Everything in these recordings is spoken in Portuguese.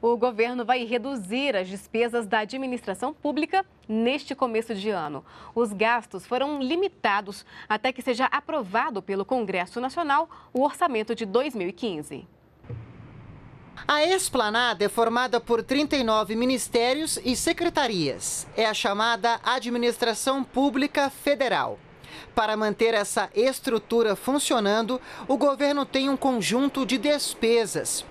o governo vai reduzir as despesas da administração pública neste começo de ano. Os gastos foram limitados até que seja aprovado pelo Congresso Nacional o orçamento de 2015. A esplanada é formada por 39 ministérios e secretarias. É a chamada Administração Pública Federal. Para manter essa estrutura funcionando, o governo tem um conjunto de despesas.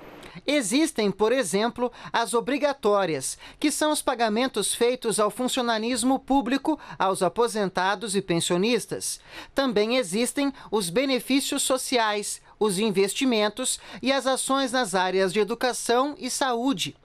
Existem, por exemplo, as obrigatórias, que são os pagamentos feitos ao funcionalismo público, aos aposentados e pensionistas. Também existem os benefícios sociais, os investimentos e as ações nas áreas de educação e saúde.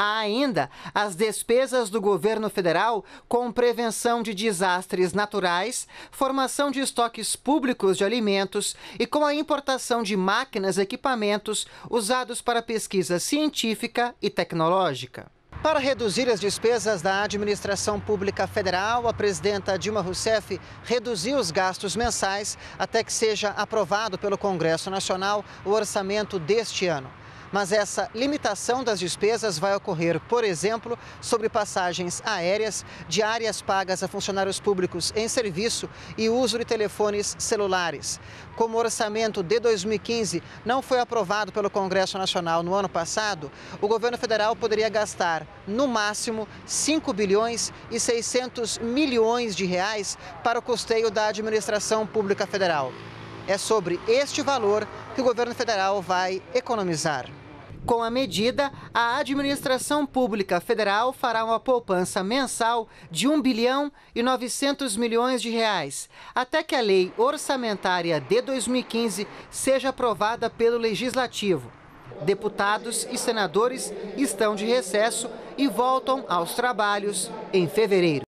Há ainda as despesas do governo federal com prevenção de desastres naturais, formação de estoques públicos de alimentos e com a importação de máquinas e equipamentos usados para pesquisa científica e tecnológica. Para reduzir as despesas da administração pública federal, a presidenta Dilma Rousseff reduziu os gastos mensais até que seja aprovado pelo Congresso Nacional o orçamento deste ano mas essa limitação das despesas vai ocorrer, por exemplo, sobre passagens aéreas, diárias pagas a funcionários públicos em serviço e uso de telefones celulares. Como o orçamento de 2015 não foi aprovado pelo Congresso Nacional no ano passado, o governo federal poderia gastar, no máximo, 5 bilhões e 600 milhões de reais para o custeio da administração pública federal. É sobre este valor que o governo federal vai economizar. Com a medida, a administração pública federal fará uma poupança mensal de 1 bilhão e 900 milhões de reais, até que a lei orçamentária de 2015 seja aprovada pelo legislativo. Deputados e senadores estão de recesso e voltam aos trabalhos em fevereiro.